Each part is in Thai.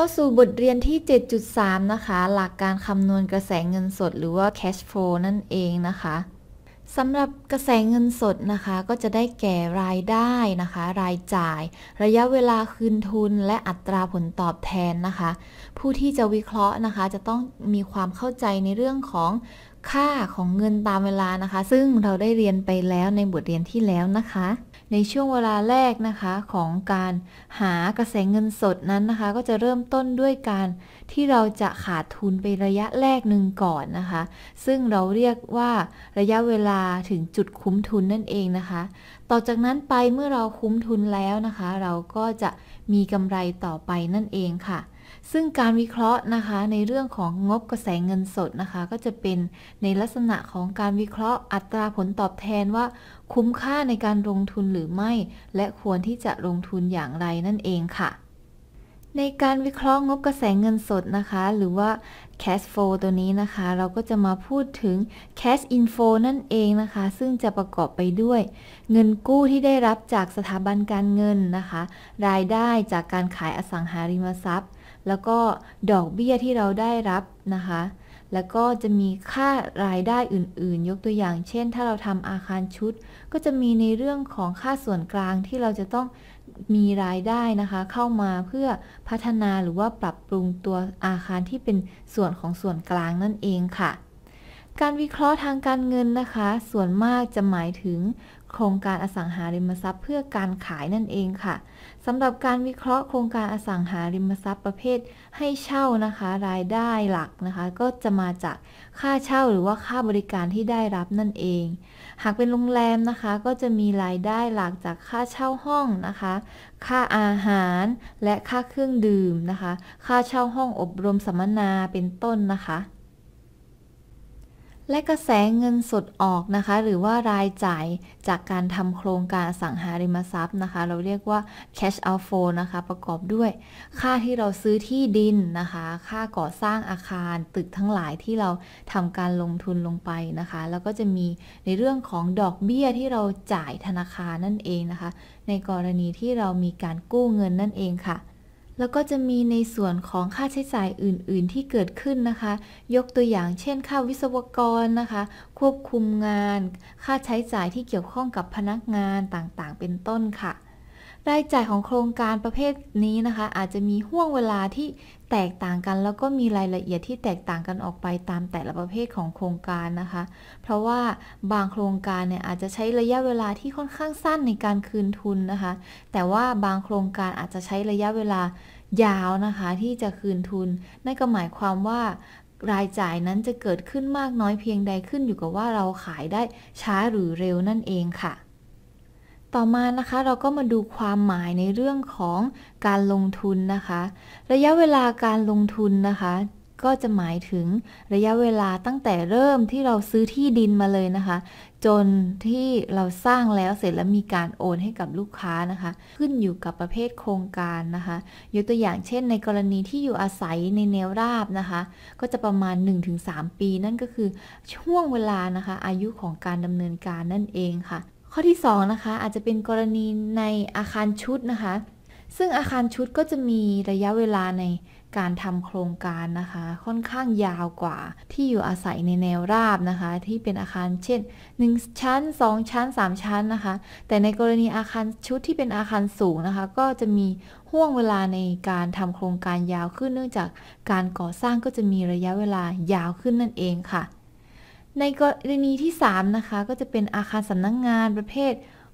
เข้าสู่บทเรียนที่ 7.3 นะคะ หลักการคำนวณกระแสเงินสดหรือว่า cash flow นั่นเองนะคะ สำหรับกระแสเงินสดนะคะ ก็จะได้แก่รายได้นะคะ รายจ่าย ระยะเวลาคืนทุนและอัตราผลตอบแทนนะคะ ผู้ที่จะวิเคราะห์นะคะ จะต้องมีความเข้าใจในเรื่องของค่าของเงินตามเวลานะคะซึ่งเราได้เรียนไปแล้วในบทเรียนที่แล้วนะคะ ในช่วงเวลาแรกนะคะของการหากระแสเงินสดนั้นนะคะ ก็จะเริ่มต้นด้วยการที่เราจะขาดทุนไประยะแรกหนึ่งก่อนนะคะ ซึ่งเราเรียกว่าระยะเวลาถึงจุดคุ้มทุนนั่นเองนะคะ ต่อจากนั้นไปเมื่อเราคุ้มทุนแล้วนะคะ เราก็จะมีกำไรต่อไปนั่นเองค่ะซึ่งการวิเคราะห์นะคะในเรื่องของงบกระแสเงินสดนะคะ ก็จะเป็นในลักษณะของการวิเคราะห์อัตราผลตอบแทนว่า คุ้มค่าในการลงทุนหรือไม่และควรที่จะลงทุนอย่างไรนั่นเองค่ะ ในการวิเคราะห์งบกระแสเงินสดนะคะ หรือว่า cash flow ตัวนี้นะคะ เราก็จะมาพูดถึง cash inflow นั่นเองนะคะ ซึ่งจะประกอบไปด้วย เงินกู้ที่ได้รับจากสถาบันการเงินนะคะรายได้จากการขายอสังหาริมทรัพย์แล้วก็ดอกเบี้ยที่เราได้รับนะคะ แล้วก็จะมีค่ารายได้อื่นๆ ยกตัวอย่าง เช่น ถ้าเราทำอาคารชุด ก็จะมีในเรื่องของค่าส่วนกลางที่เราจะต้องมีรายได้นะคะ เข้ามาเพื่อพัฒนาหรือว่าปรับปรุงตัวอาคารที่เป็นส่วนของส่วนกลางนั่นเองค่ะ การวิเคราะห์ทางการเงินนะคะ ส่วนมากจะหมายถึงโครงการอสังหาริมทรัพย์เพื่อการขายนั่นเองค่ะสำหรับการวิเคราะห์โครงการอสังหาริมทรัพย์ประเภทให้เช่านะคะ รายได้หลักนะคะ ก็จะมาจากค่าเช่าหรือว่าค่าบริการที่ได้รับนั่นเอง หากเป็นโรงแรมนะคะก็จะมีรายได้หลักจากค่าเช่าห้องนะคะ ค่าอาหารและค่าเครื่องดื่มนะคะ ค่าเช่าห้องอบรมสัมมนาเป็นต้นนะคะและกระแสเงินสดออกนะคะ หรือว่ารายจ่ายจากการทำโครงการสังหาริมทรัพย์นะคะ เราเรียกว่า cash outflow นะคะ ประกอบด้วย ค่าที่เราซื้อที่ดินนะคะ ค่าก่อสร้างอาคารตึกทั้งหลายที่เราทำการลงทุนลงไปนะคะ แล้วก็จะมีในเรื่องของดอกเบี้ยที่เราจ่ายธนาคารนั่นเองนะคะ ในกรณีที่เรามีการกู้เงินนั่นเองค่ะแล้วก็จะมีในส่วนของค่าใช้จ่ายอื่น ๆ ที่เกิดขึ้นนะคะ ยกตัวอย่างเช่นค่าวิศวกรนะคะ ควบคุมงาน ค่าใช้จ่ายที่เกี่ยวข้องกับพนักงานต่างๆ เป็นต้นค่ะรายจ่ายของโครงการประเภทนี้นะคะ อาจจะมีห่วงเวลาที่แตกต่างกัน แล้วก็มีรายละเอียดที่แตกต่างกันออกไปตามแต่ละประเภทของโครงการนะคะ เพราะว่าบางโครงการเนี่ยอาจจะใช้ระยะเวลาที่ค่อนข้างสั้นในการคืนทุนนะคะ แต่ว่าบางโครงการอาจจะใช้ระยะเวลายาวนะคะที่จะคืนทุนนั่นก็หมายความว่ารายจ่ายนั้นจะเกิดขึ้นมากน้อยเพียงใดขึ้นอยู่กับว่าเราขายได้ช้าหรือเร็วนั่นเองค่ะต่อมานะคะเราก็มาดูความหมายในเรื่องของการลงทุนนะคะ ระยะเวลาการลงทุนนะคะ ก็จะหมายถึงระยะเวลาตั้งแต่เริ่มที่เราซื้อที่ดินมาเลยนะคะ จนที่เราสร้างแล้วเสร็จแล้วมีการโอนให้กับลูกค้านะคะ ขึ้นอยู่กับประเภทโครงการนะคะยกตัวอย่างเช่นในกรณีที่อยู่อาศัยในแนวราบนะคะ ก็จะประมาณ 1-3 ปี นั่นก็คือช่วงเวลานะคะ อายุของการดำเนินการนั่นเองค่ะข้อที่ 2 นะคะอาจจะเป็นกรณีในอาคารชุดนะคะ ซึ่งอาคารชุดก็จะมีระยะเวลาในการทำโครงการนะคะ ค่อนข้างยาวกว่าที่อยู่อาศัยในแนวราบนะคะ ที่เป็นอาคารเช่น 1 ชั้น 2 ชั้น 3 ชั้นนะคะ แต่ในกรณีอาคารชุดที่เป็นอาคารสูงนะคะ ก็จะมีห่วงเวลาในการทำโครงการยาวขึ้นเนื่องจากการก่อสร้างก็จะมีระยะเวลายาวขึ้นนั่นเองค่ะในกรณีที่ 3 นะคะ ก็จะเป็นอาคารสำนักงงานประเภท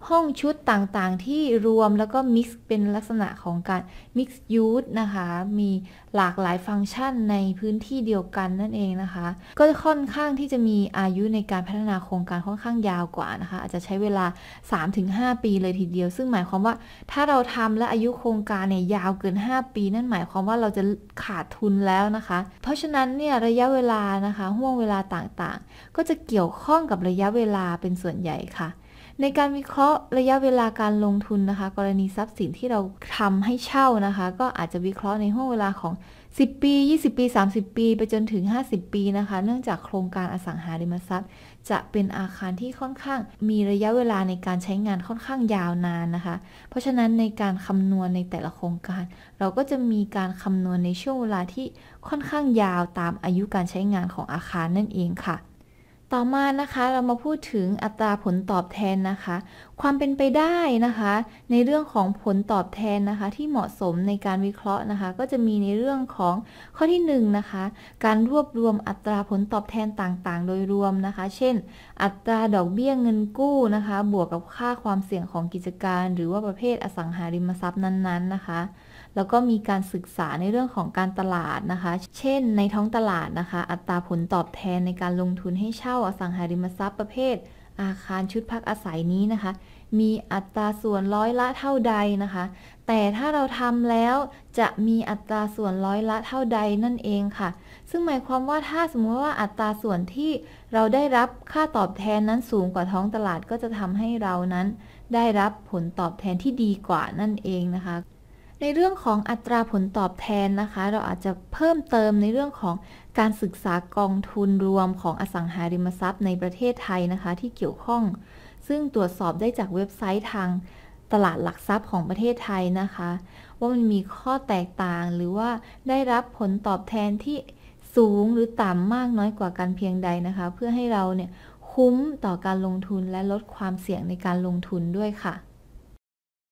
ห้องชุดต่างๆที่รวมแล้วก็มิกซ์เป็นลักษณะของการมิกซ์ยูสนะคะมีหลากหลายฟังก์ชันในพื้นที่เดียวกันนั่นเองนะคะ ก็ค่อนข้างที่จะมีอายุในการพัฒนาโครงการค่อนข้างยาวกว่านะคะ อาจจะใช้เวลา 3-5 ปีเลยทีเดียว ซึ่งหมายความว่าถ้าเราทำและอายุโครงการเนี่ยยาวเกิน 5 ปี นั่นหมายความว่าเราจะขาดทุนแล้วนะคะ เพราะฉะนั้นเนี่ยระยะเวลานะคะห่วงเวลาต่างๆ ก็จะเกี่ยวข้องกับระยะเวลาเป็นส่วนใหญ่ค่ะในการวิเคราะห์ระยะเวลาการลงทุนนะคะ กรณีทรัพย์สินที่เราทำให้เช่านะคะ ก็อาจจะวิเคราะห์ในห่วงเวลาของ 10 ปี 20 ปี 30 ปี ไปจนถึง 50 ปีนะคะ เนื่องจากโครงการอสังหาริมทรัพย์ จะเป็นอาคารที่ค่อนข้างมีระยะเวลาในการใช้งานค่อนข้างยาวนานนะคะเพราะฉะนั้นในการคำนวณในแต่ละโครงการ เราก็จะมีการคำนวณในช่วงเวลาที่ค่อนข้างยาวตามอายุการใช้งานของอาคารนั่นเองค่ะต่อมานะคะเรามาพูดถึงอัตราผลตอบแทนนะคะ ความเป็นไปได้นะคะ ในเรื่องของผลตอบแทนนะคะที่เหมาะสมในการวิเคราะห์นะคะก็จะมีในเรื่องของข้อที่1นนะคะการรวบรวมอัตราผลตอบแทนต่างๆ โดยรวมนะคะ เช่น อัตราดอกเบี้ยเงินกู้นะคะบวกกับค่าความเสี่ยงของกิจการหรือว่าประเภทอสังหาริมทรัพย์นั้นๆนะคะ แล้วก็มีการศึกษาในเรื่องของการตลาดนะคะ เช่น ในท้องตลาดนะคะอัตราผลตอบแทนในการลงทุนให้เช่าอสังหาริมทรัพย์ประเภท อาคารชุดพักอาศัยนี้นะคะ มีอัตราส่วนร้อยละเท่าใดนะคะ แต่ถ้าเราทำแล้วจะมีอัตราส่วนร้อยละเท่าใดนั่นเองค่ะ ซึ่งหมายความว่าถ้าสมมติว่าอัตราส่วนที่เราได้รับค่าตอบแทนนั้นสูงกว่าท้องตลาดก็จะทำให้เรานั้น ได้รับผลตอบแทนที่ดีกว่านั่นเองนะคะในเรื่องของอัตราผลตอบแทนนะคะ เราอาจจะเพิ่มเติมในเรื่องของการศึกษากองทุนรวมของอสังหาริมทรัพย์ในประเทศไทยนะคะ ที่เกี่ยวข้อง ซึ่งตรวจสอบได้จากเว็บไซต์ทาง ตลาดหลักทรัพย์ของประเทศไทยนะคะ ว่ามันมีข้อแตกต่างหรือว่าได้รับผลตอบแทนที่สูงหรือต่ำมากน้อยกว่ากันเพียงใดนะคะ เพื่อให้เราเนี่ยคุ้มต่อการลงทุนและลดความเสี่ยงในการลงทุนด้วยค่ะ